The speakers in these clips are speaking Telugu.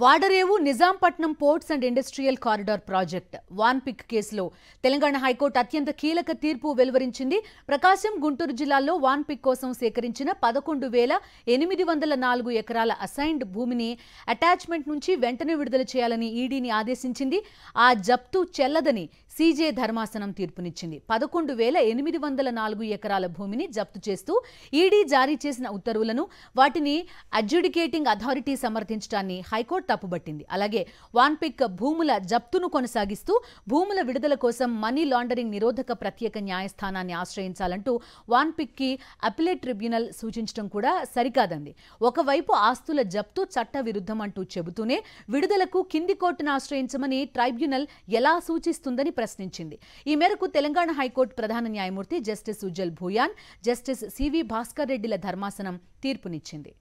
Vadarevu Nizampatnam ports and industrial corridor project Vanpic కేసులో తెలంగాణ హైకోర్టు అత్యంత కీలక తీర్పు వెలువరించింది ప్రకాశం గుంటూరు జిల్లాల్లో వాన్ పిక్ కోసం సేకరించిన పదకొండు వేల ఎనిమిది వందల నాలుగు ఎకరాల అసైన్డ్ భూమిని అటాచ్మెంట్ నుంచి వెంటనే విడుదల చేయాలని ఈడీని ఆదేశించింది ఆ జప్తు చెల్లదని సీజే ధర్మాసనం తీర్పునిచ్చింది పదకొండు వేల ఎనిమిది వందల నాలుగు ఎకరాల భూమిని జప్తు చేస్తూ ఈడీ జారీ చేసిన ఉత్తర్వులను వాటిని అడ్జుడికేటింగ్ అథారిటీ సమర్థించడాన్ని హైకోర్టు తప్పుబట్టింది అలాగే వాన్పిక్ భూముల జప్తును కొనసాగిస్తూ భూముల విడుదల కోసం మనీ లాండరింగ్ నిరోధక ప్రత్యేక న్యాయస్థానాన్ని ఆశ్రయించాలంటూ వాన్పిక్కి అపిలేట్ ట్రిబ్యునల్ సూచించడం కూడా సరికాదంది ఒకవైపు ఆస్తుల జప్తు చట్ట విరుద్ధం అంటూ చెబుతూనే విడుదలకు కింది కోర్టును ఆశ్రయించమని ట్రైబ్యునల్ ఎలా సూచిస్తుందని ప్రశ్నించింది ఈ మేరకు తెలంగాణ హైకోర్టు ప్రధాన న్యాయమూర్తి జస్టిస్ ఉజ్జల్ భూయాన్ జస్టిస్ సివి భాస్కర్ రెడ్డిల ధర్మాసనం తీర్పునిచ్చింది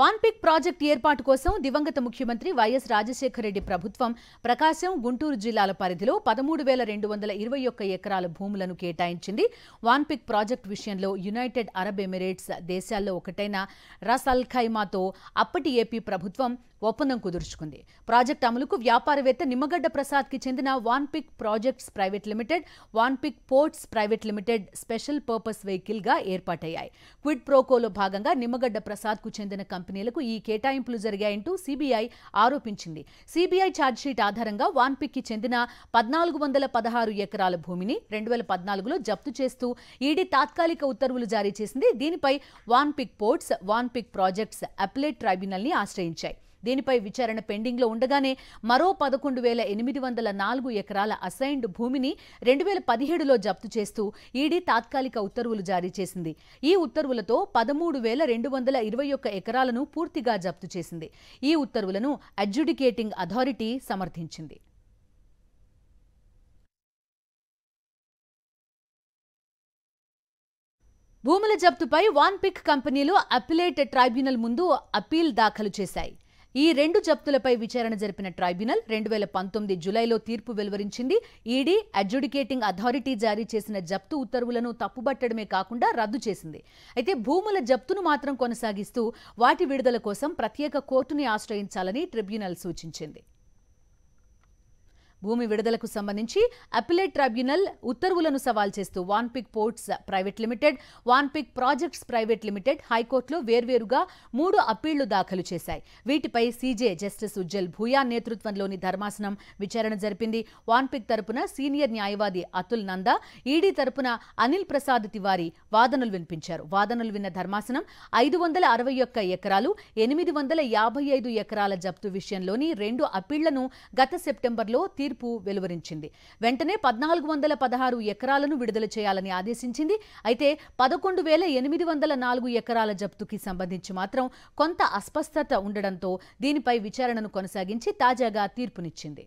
వాన్పిక్ ప్రాజెక్టు ఏర్పాటు కోసం దివంగత ముఖ్యమంత్రి వైఎస్ రాజశేఖర రెడ్డి ప్రభుత్వం ప్రకాశం గుంటూరు జిల్లాల పరిధిలో పదమూడు వేల రెండు వందల ఇరవై ఒక్క ఎకరాల భూములను కేటాయించింది వాన్పిక్ ప్రాజెక్టు విషయంలో యునైటెడ్ అరబ్ ఎమిరేట్స్ దేశాల్లో ఒకటైన రసల్ఖైమాతో ఖైమాతో అప్పటి ఏపీ ప్రభుత్వం ఒప్పందం కుదుర్చుకుంది ప్రాజెక్ట్ అమలుకు వ్యాపారవేత్త నిమ్మగడ్డ ప్రసాద్కి చెందిన Vanpic projects private limited Vanpic ports private limited special purpose వెహికల్గా ఏర్పాటయ్యాయి క్విడ్ ప్రోకోలో భాగంగా నిమ్మగడ్డ ప్రసాద్కు చెందిన కంపెనీలకు ఈ కేటాయింపులు జరిగాయంటూ సిబిఐ ఆరోపించింది సిబిఐ ఛార్జ్షీట్ ఆధారంగా కి చెందిన పద్నాలుగు వందల పదహారు ఎకరాల భూమిని రెండు వేల పద్నాలుగులో జప్తు చేస్తూ ఈడీ తాత్కాలిక ఉత్తర్వులు జారీ చేసింది దీనిపై Vanpic ports Vanpic projects appellate ట్రైబ్యునల్ని ఆశ్రయించాయి దీనిపై విచారణ పెండింగ్లో ఉండగానే మరో పదకొండు వేల ఎనిమిది వందల నాలుగు ఎకరాల అసైన్డ్ భూమిని రెండు వేల పదిహేడులో జప్తు చేస్తూ ఈడీ తాత్కాలిక ఉత్తర్వులు జారీ చేసింది ఈ ఉత్తర్వులతో పదమూడు వేల రెండు వందల ఇరవై ఒక్క ఎకరాలను పూర్తిగా జప్తు చేసింది ఈ ఉత్తర్వులను అడ్జుడికేటింగ్ అథారిటీ సమర్థించింది భూముల జప్తుపై వాన్పిక్ కంపెనీలు అపిలేట్ ట్రైబ్యునల్ ముందు అప్పీల్ దాఖలు చేశాయి ఈ రెండు జప్తులపై విచారణ జరిపిన ట్రైబ్యునల్ రెండు వేల పంతొమ్మిది జులైలో తీర్పు వెలువరించింది ఈడీ అడ్జుడికేటింగ్ అథారిటీ జారీ చేసిన జప్తు ఉత్తర్వులను తప్పుబట్టడమే కాకుండా రద్దు చేసింది అయితే భూముల జప్తును మాత్రం కొనసాగిస్తూ వాటి విడుదల కోసం ప్రత్యేక కోర్టుని ఆశ్రయించాలని ట్రిబ్యునల్ సూచించింది భూమి విడుదలకు సంబంధించి అపిలేట్ ట్రైబ్యునల్ ఉత్తర్వులను సవాల్ చేస్తూ Vanpic ports private limited Vanpic projects private limited హైకోర్టులో వేర్వేరుగా మూడు అప్పీళ్లు దాఖలు చేశాయి వీటిపై సీజే జస్టిస్ ఉజ్జల్ భూయా నేతృత్వంలోని ధర్మాసనం విచారణ జరిపింది వాన్పిక్ తరపున సీనియర్ న్యాయవాది అతుల్ నందా ఈడీ తరపున అనిల్ ప్రసాద్ తివారీ వాదనలు వినిపించారు వాదనలు విన్న ధర్మాసనం ఐదు వందల అరవై ఒక్క ఎకరాలు ఎనిమిది వందల యాభై ఐదు ఎకరాల జప్తు విషయంలోని రెండు అప్పీళ్లను గత సెప్టెంబర్లో తీర్పు తీర్పు వెలువరించింది వెంటనే పద్నాలుగు వందల పదహారు ఎకరాలను విడుదల చేయాలని ఆదేశించింది అయితే పదకొండు వేల ఎనిమిది వందల నాలుగు ఎకరాల జప్తుకి సంబంధించి మాత్రం కొంత అస్పష్టత ఉండడంతో దీనిపై విచారణను కొనసాగించి తాజాగా తీర్పునిచ్చింది